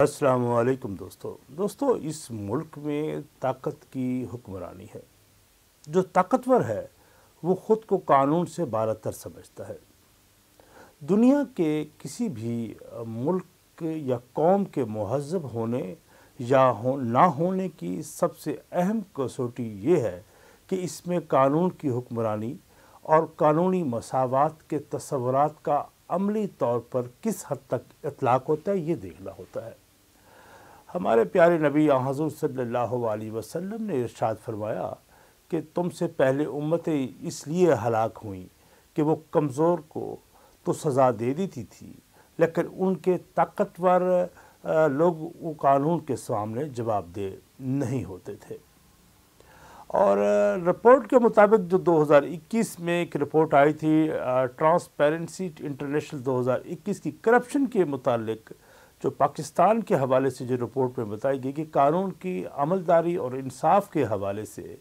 असलकम दोस्तों दोस्तों इस मुल्क में ताकत की हुक्मरानी है जो ताकतवर है वो ख़ुद को कानून से बारतर समझता है दुनिया के किसी भी मुल्क या कौम के महजब होने या हो ना होने की सबसे अहम कसौटी ये है कि इसमें कानून की हुक्मरानी और कानूनी मसावत के तस्वरत का अमली तौर पर किस हद तक इतलाक़ होता है ये देखना होता है हमारे प्यारे नबी हजूर सल्ला वसम ने इर्शाद फरमाया कि तुमसे पहले उम्मतें इसलिए हलाक हुई कि वो कमज़ोर को तो सज़ा दे देती थी लेकिन उनके ताकतवर लोग कानून के सामने जवाब दे नहीं होते थे और रिपोर्ट के मुताबिक जो 2021 में एक रिपोर्ट आई थी ट्रांसपेरेंसी इंटरनेशनल 2021 की करप्शन के मुतालिक जो पाकिस्तान के हवाले से जो रिपोर्ट में बताई गई कि कानून की अमलदारी और इंसाफ के हवाले से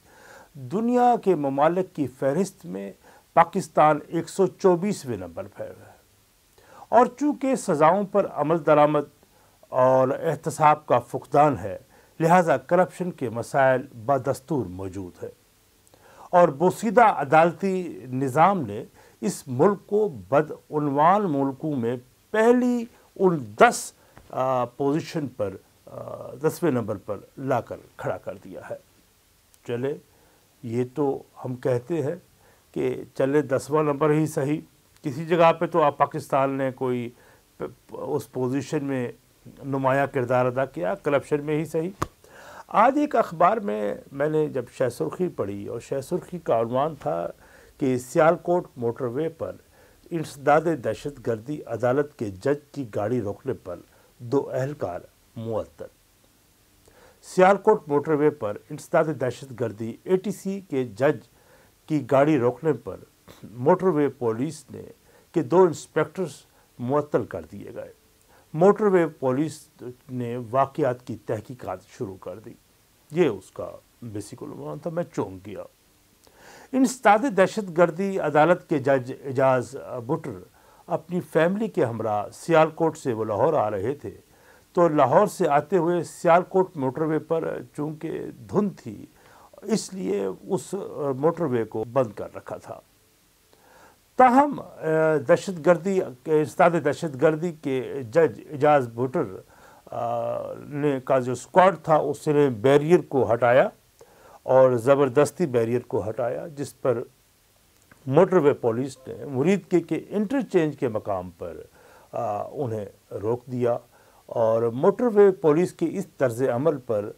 दुनिया के ममालिक की फहरिस्त में पाकिस्तान एक सौ चौबीसवें नंबर पर है और चूँकि सज़ाओं पर अमल दरामद और एहतसाब का फुकदान है लिहाजा करप्शन के मसाइल बदस्तूर मौजूद है और बोसीदा अदालती निज़ाम ने इस मुल्क को बदनवान मुल्कों में पहली उन दस पोजीशन पर दसवें नंबर पर लाकर खड़ा कर दिया है चले ये तो हम कहते हैं कि चले दसवां नंबर ही सही किसी जगह पे तो आप पाकिस्तान ने कोई उस पोजीशन में नुमाया किरदार अदा किया करप्शन में ही सही आज एक अखबार में मैंने जब शह सुर्खी पढ़ी और शह सुर्खी का अनुमान था कि सियालकोट मोटरवे पर इंसदाद दहशत गर्दी अदालत के जज की गाड़ी रोकने पर दो अहलकार मुअत्तल सियालकोट मोटरवे पर इंसदाद दहशत गर्दी ए के जज की गाड़ी रोकने पर मोटरवे पुलिस ने के दो इंस्पेक्टर्स मुअत्तल कर दिए गए मोटरवे पुलिस ने वाकयात की तहकीकात शुरू कर दी ये उसका बेसिक उलमान था मैं चौंक गया इंसदाद दहशत गर्दी अदालत के जज एजाज बुटर अपनी फैमिली के हमरा सियालकोट से वो लाहौर आ रहे थे तो लाहौर से आते हुए सियालकोट मोटरवे पर चूँकि धुंध थी इसलिए उस मोटरवे को बंद कर रखा था ताहम दहशत गर्दी उस्ताद दहशत गर्दी के जज एजाज भुटर ने का जो स्क्वाड था उसने बैरियर को हटाया और ज़बरदस्ती बैरियर को हटाया जिस पर मोटरवे पुलिस ने मुरीद के, के इंटरचेंज के मकाम पर आ, उन्हें रोक दिया और मोटरवे पुलिस के इस तर्ज अमल पर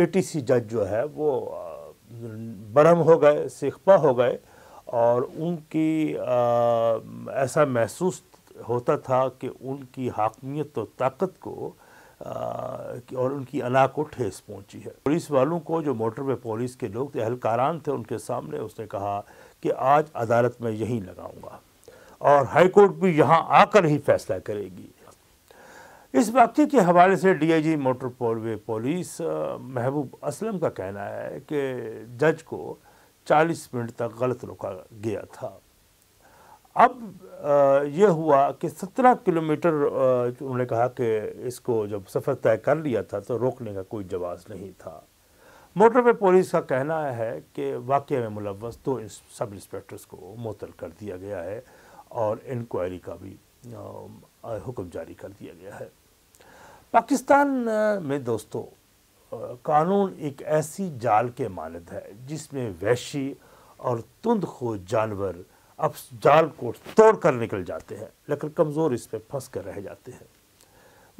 ए टी सी जज जो है वो बरम हो गए सिखपा हो गए और उनकी आ, ऐसा महसूस होता था कि उनकी हाकमियत और ताकत को आ, और उनकी अना को ठेस पहुंची है पुलिस वालों को जो मोटरवे पुलिस के लोग थे अहलकारान थे उनके सामने उसने कहा कि आज अदालत में यहीं लगाऊंगा और हाईकोर्ट भी यहाँ आकर ही फैसला करेगी इस वाक्य के हवाले से डीआईजी मोटर पोलवे पुलिस महबूब असलम का कहना है कि जज को 40 मिनट तक गलत रोका गया था अब यह हुआ कि 17 किलोमीटर उन्होंने कहा कि इसको जब सफ़र तय कर लिया था तो रोकने का कोई जवाब नहीं था मोटर पे पुलिस का कहना है कि वाक्य में मुलवस दो सब इंस्पेक्टर्स को मुतल कर दिया गया है और इंक्वायरी का भी हुक्म जारी कर दिया गया है पाकिस्तान में दोस्तों कानून एक ऐसी जाल के मानद है जिसमें वैशी और तुंद खो जानवर अब जाल को तोड़ कर निकल जाते हैं लेकिन कमज़ोर इस पर फंस कर रह जाते हैं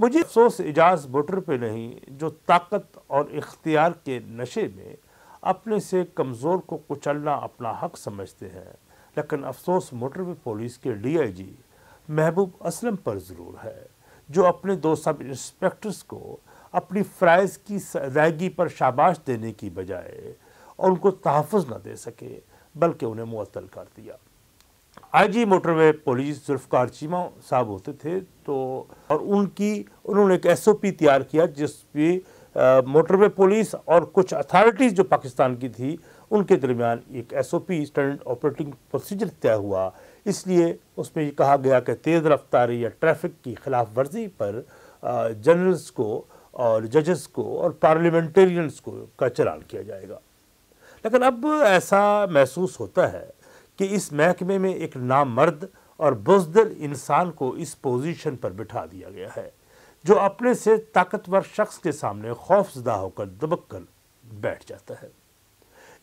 मुझे अफसोस एजाज वोटर पे नहीं जो ताकत और इख्तियार के नशे में अपने से कमज़ोर को कुचलना अपना हक समझते हैं लेकिन अफसोस मोटर पे पुलिस के डीआईजी महबूब असलम पर ज़रूर है जो अपने दो सब इंस्पेक्टर्स को अपनी फ़्राइज़ की अदायगी पर शाबाश देने की बजाय और उनको तहफ़ न दे सके बल्कि उन्हें मअतल कर दिया आईजी मोटर में पुलिस जुल्फकार चीमा साहब होते थे तो और उनकी उन्होंने एक एसओपी तैयार किया जिस पे मोटर पुलिस और कुछ अथॉरिटीज़ जो पाकिस्तान की थी उनके दरमियान एक एसओपी स्टैंडर्ड ऑपरेटिंग प्रोसीजर तय हुआ इसलिए उसमें ये कहा गया कि तेज़ रफ्तारी या ट्रैफिक की खिलाफ वर्जी पर जनरल्स को और जजेस को और पार्लियामेंटेरियंस को का चलान किया जाएगा लेकिन अब ऐसा महसूस होता है कि इस महकमे में एक नामर्द और बुजदिल इंसान को इस पोजीशन पर बिठा दिया गया है जो अपने से ताकतवर शख्स के सामने खौफजदा होकर दबक कर बैठ जाता है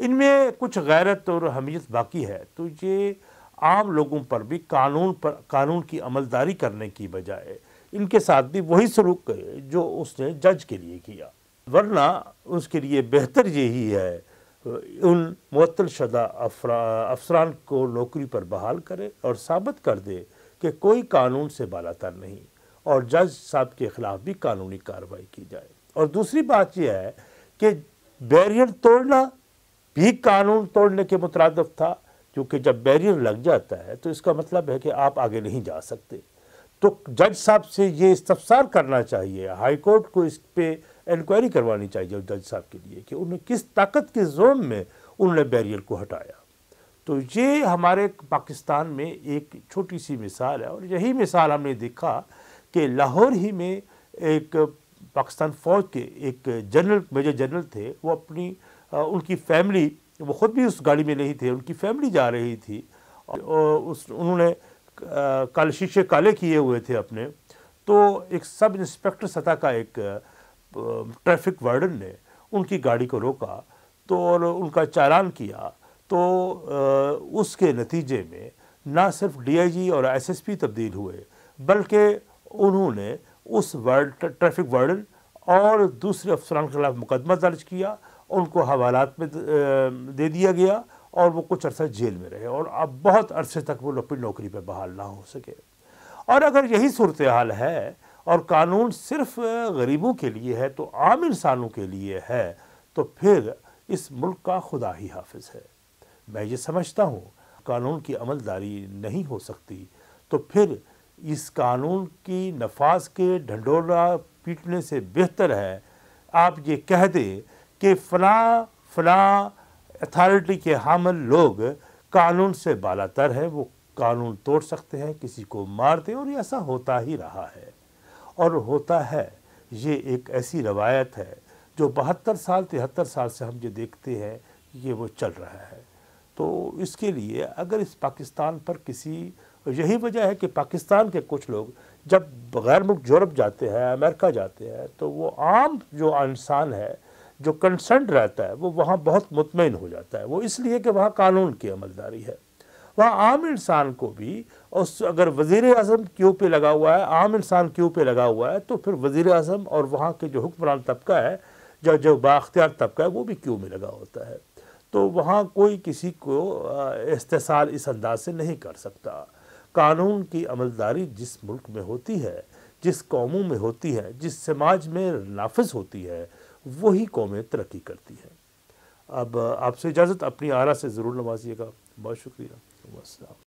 इनमें कुछ गैरत और हमीयत बाकी है तो ये आम लोगों पर भी कानून पर कानून की अमलदारी करने की बजाय इनके साथ भी वही सलूक करे जो उसने जज के लिए किया वरना उसके लिए बेहतर यही है उन मअतल अफसरान को नौकरी पर बहाल करे और साबित कर दे कि कोई कानून से बालातर नहीं और जज साहब के ख़िलाफ़ भी कानूनी कार्रवाई की जाए और दूसरी बात यह है कि बैरियर तोड़ना भी कानून तोड़ने के मुतरदफ था क्योंकि जब बैरियर लग जाता है तो इसका मतलब है कि आप आगे नहीं जा सकते तो जज साहब से ये इस्तफसार करना चाहिए हाईकोर्ट को इस पर इंक्वायरी करवानी चाहिए जज साहब के लिए कि उन्हें किस ताकत के जोम में उन्होंने बैरियर को हटाया तो ये हमारे पाकिस्तान में एक छोटी सी मिसाल है और यही मिसाल हमने देखा कि लाहौर ही में एक पाकिस्तान फ़ौज के एक जनरल मेजर जनरल थे वो अपनी उनकी फैमिली वो ख़ुद भी उस गाड़ी में नहीं थे उनकी फैमिली जा रही थी और उस उन्होंने काले शीशे काले किए हुए थे अपने तो एक सब इंस्पेक्टर सतह का एक ट्रैफिक वार्डन ने उनकी गाड़ी को रोका तो और उनका चालान किया तो उसके नतीजे में ना सिर्फ डीआईजी और एसएसपी तब्दील हुए बल्कि उन्होंने उस वार्ड ट्रैफिक वार्डन और दूसरे अफसरान के खिलाफ मुकदमा दर्ज किया उनको हवालात में दे दिया गया और वो कुछ अरसा जेल में रहे और अब बहुत अरसे तक वो अपनी नौकरी पर बहाल ना हो सके और अगर यही सूरत हाल है और कानून सिर्फ गरीबों के लिए है तो आम इंसानों के लिए है तो फिर इस मुल्क का खुदा ही हाफिज है मैं ये समझता हूँ कानून की अमलदारी नहीं हो सकती तो फिर इस कानून की नफाज के ढंडोरा पीटने से बेहतर है आप ये कह दें कि फ़ला फ़ला अथॉरिटी के हामल लोग कानून से बालातर है वो कानून तोड़ सकते हैं किसी को मार दें और ऐसा होता ही रहा है और होता है ये एक ऐसी रवायत है जो बहत्तर साल तिहत्तर साल से हम जो देखते हैं ये वो चल रहा है तो इसके लिए अगर इस पाकिस्तान पर किसी यही वजह है कि पाकिस्तान के कुछ लोग जब गैर मुल्क यूरोप जाते हैं अमेरिका जाते हैं तो वो आम जो इंसान है जो कंसर्न रहता है वो वहाँ बहुत मुतमिन हो जाता है वो इसलिए कि वहाँ कानून की अमलदारी है वहाँ आम इंसान को भी उस अगर वज़ी अजम क्यों पे लगा हुआ है आम इंसान क्यों पे लगा हुआ है तो फिर वज़ी अजम और वहाँ के जो हुक्मरान तबका है जो जो बाख्तियार तबका है वो भी क्यों में लगा होता है तो वहाँ कोई किसी को इस्तेसाल इस अंदाज से नहीं कर सकता कानून की अमलदारी जिस मुल्क में होती है जिस कौमों में होती है जिस समाज में नाफज होती है वही कौमें तरक्की करती हैं अब आपसे इजाज़त अपनी आरा से ज़रूर नवाजिएगा बहुत शुक्रिया